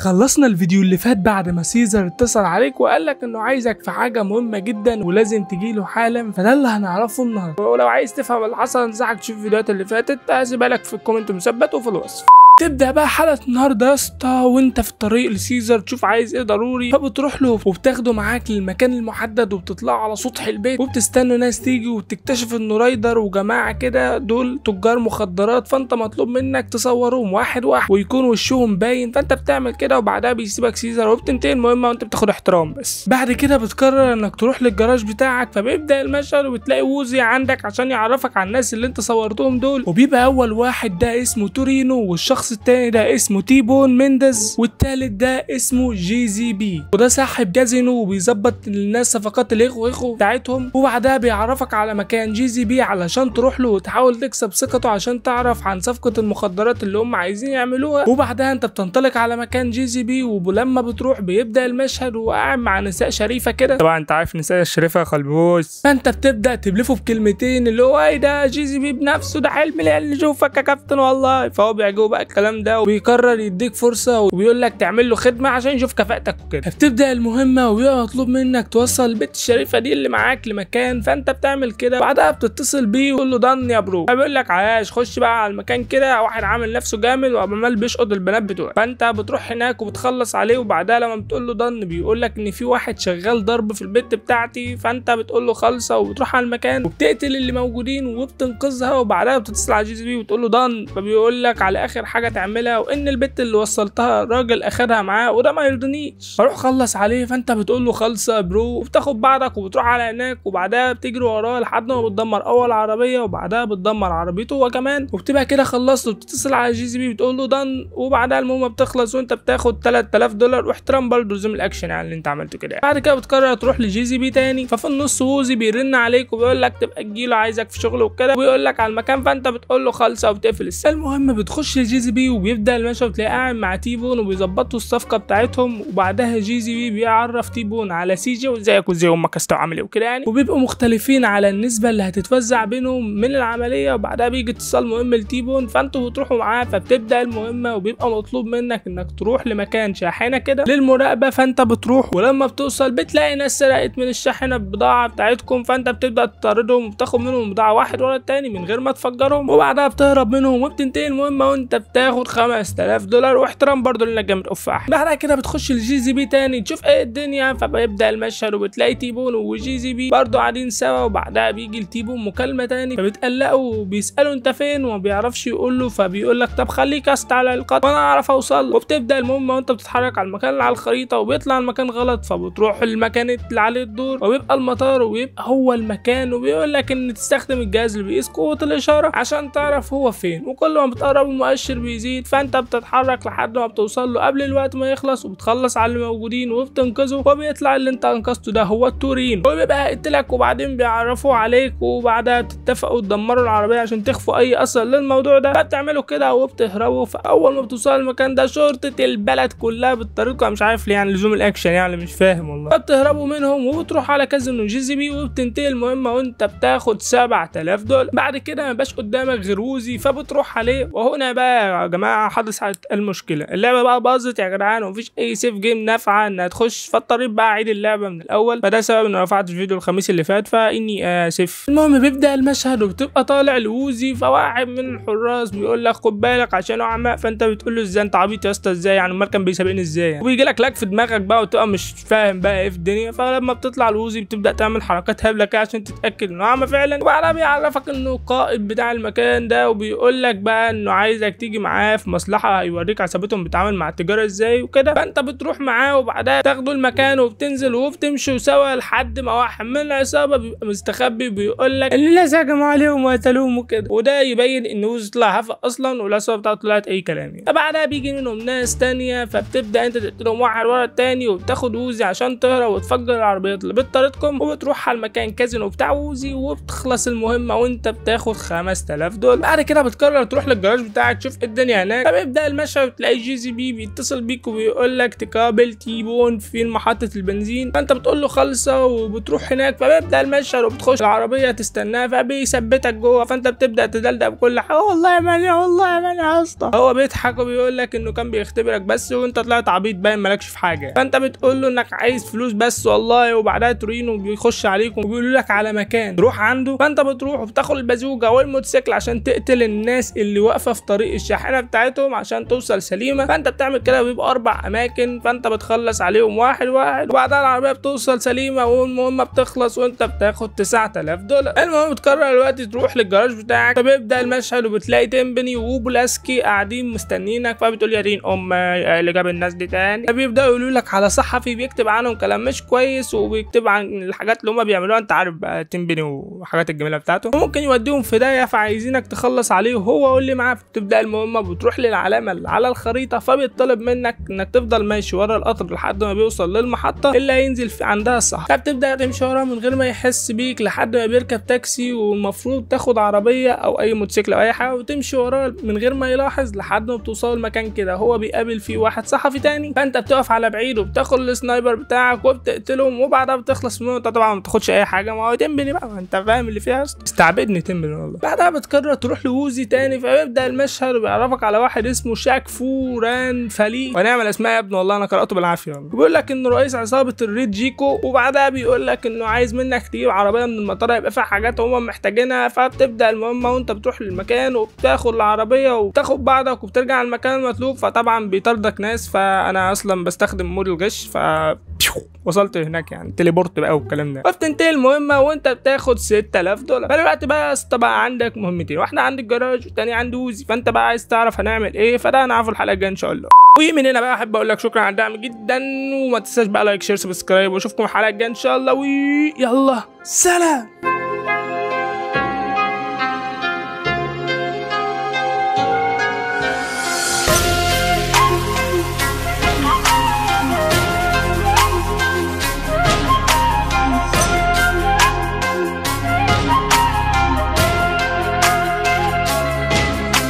خلصنا الفيديو اللي فات بعد ما سيزر اتصل عليك وقال لك انه عايزك في حاجه مهمه جدا ولازم تجي له حالا فده اللي هنعرفه النهارده ولو عايز تفهم اللي حصل انصحك تشوف الفيديوهات اللي فاتت هسيبها لك في الكومنت مثبت وفي الوصف تبدا بقى حلقه النهارده يا اسطى وانت في الطريق لسيزر تشوف عايز ايه ضروري فبتروح له وبتاخده معاك للمكان المحدد وبتطلعوا على سطح البيت وبتستنوا ناس تيجي وبتكتشف انه رايدر وجماعه كده دول تجار مخدرات فانت مطلوب منك تصورهم واحد واحد ويكون وشهم باين فانت بتعمل كده وبعدها بيسيبك سيزر وبتنتهي المهمه وانت بتاخد احترام بس بعد كده بتقرر انك تروح للجراج بتاعك فبيبدا المشهد وبتلاقي ووزي عندك عشان يعرفك على الناس اللي انت صورتهم دول وبيبقى اول واحد ده اسمه تورينو والشخص الشخص التاني ده اسمه تيبون مندز والتالت ده اسمه جي زي بي وده صاحب كازينو وبيظبط للناس صفقات الاخو اخو بتاعتهم وبعدها بيعرفك على مكان جي زي بي علشان تروح له وتحاول تكسب ثقته عشان تعرف عن صفقه المخدرات اللي هم عايزين يعملوها وبعدها انت بتنطلق على مكان جي زي بي ولما بتروح بيبدا المشهد وقاعد مع نساء شريفه كده طبعا انت عارف نساء شريفه خلبوس فانت بتبدا تبلفه بكلمتين اللي هو ايه ده جي زي بي بنفسه ده حلم اللي نشوفك يا كابتن والله فهو بيعجبه بقى الكلام ده وبيكرر يديك فرصه وبيقول لك تعمل له خدمه عشان يشوف كفاءتك وكده فبتبدا المهمه وبيبقى مطلوب منك توصل البت الشريفه دي اللي معاك لمكان فانت بتعمل كده بعدها بتتصل بيه وتقول له دن يا برو فبيقول لك عاش خش بقى على المكان كده واحد عامل نفسه جامد وعمال بيشقط البنات بتوعك فانت بتروح هناك وبتخلص عليه وبعدها لما بتقول له دن بيقول لك ان في واحد شغال ضرب في البت بتاعتي فانت بتقول له خالصه وبتروح على المكان وبتقتل اللي موجودين وبتنقذها وبعدها بتتصل على جي بي وتقول له دن فبيقول لك على اخر حاجه حاجه تعملها وان البت اللي وصلتها الراجل اخدها معاه وده ما يرضنيش فروح خلص عليه فانت بتقول له خلصه يا برو وبتاخد بعضك وبتروح على هناك وبعدها بتجري وراه لحد ما بتدمر اول عربيه وبعدها بتدمر عربيته هو كمان وبتبقى كده خلصت وبتتصل على جي بي بتقول له دن وبعدها المهمه بتخلص وانت بتاخد 3000 دولار واحترام برضه لزوم الاكشن يعني اللي انت عملته كده يعني. بعد كده بتقرر تروح لجي بي تاني ففي النص ووزي بيرن عليك وبيقول لك تبقى تجيله عايزك في شغله وكده ويقول لك على المكان فانت بتقول له خلصه وبتقفل المهم بتخش لجي جيزبي بي وبيبدا الماتش وتلاقيه قاعد مع تيبون وبيظبطوا الصفقه بتاعتهم وبعدها جيزي بي بيعرف تيبون على سي جي وازيك وازاي امك استوى عامل ايه وكده يعني وبيبقوا مختلفين على النسبه اللي هتتوزع بينهم من العمليه وبعدها بيجي اتصال مهم لتيبون فانتوا بتروحوا معاه فبتبدا المهمه وبيبقى مطلوب منك انك تروح لمكان شاحنه كده للمراقبه فانت بتروح ولما بتوصل بتلاقي ناس سرقت من الشاحنه البضاعه بتاعتكم فانت بتبدا تطاردهم وبتاخد منهم بضاعه واحد ورا التاني من غير ما تفجرهم وبعدها بتهرب منهم وبتنتهي المهمه وانت بتا تاخد 5000 دولار واحترام برضه لنا جامد قفاح بعد كده بتخش الجي زي بي تاني تشوف ايه الدنيا فبيبدا المشهد وبتلاقي تيبون وجي زي بي برضه قاعدين سوا وبعدها بيجي لتيبون مكالمه تاني فبتقلقه وبيساله انت فين وما بيعرفش يقول له فبيقول لك طب خليك است على القطر وانا اعرف اوصل وبتبدا المهم وانت بتتحرك على المكان اللي على الخريطه وبيطلع المكان غلط فبتروح المكان اللي عليه الدور وبيبقى المطار وبيبقى هو المكان وبيقول لك ان تستخدم الجهاز اللي بيقيس قوه الاشاره عشان تعرف هو فين وكل ما بتقرب المؤشر بي بيزيد فانت بتتحرك لحد ما بتوصل له قبل الوقت ما يخلص وبتخلص على اللي موجودين وبتنقذه وبيطلع اللي انت انقذته ده هو التورين وبيبقى قتلك وبعدين بيعرفوا عليك وبعدها بتتفقوا تدمروا العربيه عشان تخفوا اي اثر للموضوع ده فبتعملوا كده وبتهربوا فاول ما بتوصل المكان ده شرطه البلد كلها بالطريقه مش عارف ليه يعني لزوم الاكشن يعني مش فاهم والله فبتهربوا منهم وبتروح على كازينو جيزيبي وبتنتهي المهمه وانت بتاخد 7000 دولار بعد كده مبقاش قدامك غير ووزي فبتروح عليه وهنا بقى يا جماعه حدث إيه المشكله اللعبه بقى باظت يا جدعان ومفيش اي سيف جيم نافعه انها تخش فاضطريت بقى اعيد اللعبه من الاول فده سبب اني رفعت الفيديو الخميس اللي فات فاني اسف آه، المهم بيبدا المشهد وبتبقى طالع لوزي فواحد من الحراس بيقول لك خد بالك عشان اعمى فانت بتقول له ازاي انت عبيط يا اسطى ازاي يعني امال كان بيسابقني ازاي يعني؟ وبيجي لك لك في دماغك بقى وتبقى مش فاهم بقى ايه في الدنيا فلما بتطلع لوزي بتبدا تعمل حركات هبله كده عشان تتاكد انه اعمى فعلا وبعدها بيعرفك انه القائد بتاع المكان ده وبيقول لك بقى انه عايزك تيجي مع معاه في مصلحه هيوريك عصابتهم بتتعامل مع التجاره ازاي وكده فانت بتروح معاه وبعدها تاخدوا المكان وبتنزل وبتمشوا سوا لحد ما واحد من العصابه بيبقى مستخبي بيقول لك ان الناس هجموا عليهم وقتلوهم وكده وده يبين ان وز طلع هفق اصلا والعصابه بتاعته طلعت اي كلام يعني فبعدها بيجي منهم ناس ثانيه فبتبدا انت تقتلهم واحد ورا الثاني وبتاخد ووزي عشان تهرب وتفجر العربيات اللي بتطاردكم وبتروح على المكان كازينو بتاع ووزي وبتخلص المهمه وانت بتاخد 5000 دولار بعد كده بتقرر تروح للجراج بتاعك تشوف ايه الدنيا هناك فبيبدا المشهد تلاقي جي زي بي بيتصل بيك وبيقول لك تقابل تيبون في محطه البنزين فانت بتقول له خالصه وبتروح هناك فبيبدا المشهد وبتخش العربيه تستناه فبيثبتك جوه فانت بتبدا تدلدق بكل حاجه والله يا ماني والله يا ماني يا اسطى هو بيضحك وبيقول لك انه كان بيختبرك بس وانت طلعت عبيط باين مالكش في حاجه فانت بتقول له انك عايز فلوس بس والله وبعدها تورينو بيخش عليكم وبيقول لك على مكان تروح عنده فانت بتروح وبتاخد البازوكه والموتوسيكل عشان تقتل الناس اللي واقفه في طريق الشحن الشاحنه بتاعتهم عشان توصل سليمه فانت بتعمل كده بيبقى اربع اماكن فانت بتخلص عليهم واحد واحد وبعدها العربيه بتوصل سليمه والمهمه بتخلص وانت بتاخد 9000 دولار المهم بتقرر الوقت تروح للجراج بتاعك فبيبدا المشهد وبتلاقي تمبني وبولاسكي قاعدين مستنينك فبتقول يا رين ام اللي جاب الناس دي تاني فبيبداوا يقولوا لك على صحفي بيكتب عنهم كلام مش كويس وبيكتب عن الحاجات اللي هم بيعملوها انت عارف بقى تمبني وحاجات الجميله بتاعته وممكن يوديهم في داهيه فعايزينك تخلص عليه هو واللي معاه بتبدا المهمه ثم بتروح للعلامة اللي على الخريطة فبيطلب منك انك تفضل ماشي ورا القطر لحد ما بيوصل للمحطة اللي هينزل عندها الصح فبتبدأ تمشي وراه من غير ما يحس بيك لحد ما بيركب تاكسي والمفروض تاخد عربية او اي موتوسيكل او اي حاجة وتمشي وراه من غير ما يلاحظ لحد ما بتوصل المكان كده هو بيقابل فيه واحد صحفي تاني فانت بتقف على بعيد وبتاخد السنايبر بتاعك وبتقتلهم وبعدها بتخلص منه انت طبعا ما بتاخدش اي حاجة ما هو تمبلي بقى انت فاهم اللي فيها استعبدني تمبلي والله بعدها بتقرر تروح لووزي تاني فبيبدأ المشهد وبيعرف هعرفك على واحد اسمه شاك فوران فلي ونعم الاسماء يا ابني والله انا قراته بالعافيه والله بيقول لك انه رئيس عصابه الريد جيكو وبعدها بيقول لك انه عايز منك تجيب عربيه من المطار يبقى فيها حاجات هم محتاجينها فبتبدا المهمه وانت بتروح للمكان وبتاخد العربيه وبتاخد بعضك وبترجع المكان المطلوب فطبعا بيطاردك ناس فانا اصلا بستخدم مود الغش ف وصلت هناك يعني تليبورت بقى والكلام ده فبتنتهي إيه المهمه وانت بتاخد 6000 دولار فالوقت بقى يا اسطى بقى عندك مهمتين واحده عند الجراج والتانيه عند وزي فانت بقى عايز تعرف هنعمل ايه فده هنعرفه الحلقه الجايه ان شاء الله ومن هنا بقى احب اقول لك شكرا على الدعم جدا وما تنساش بقى لايك شير سبسكرايب واشوفكم الحلقه الجايه ان شاء الله ويلا سلام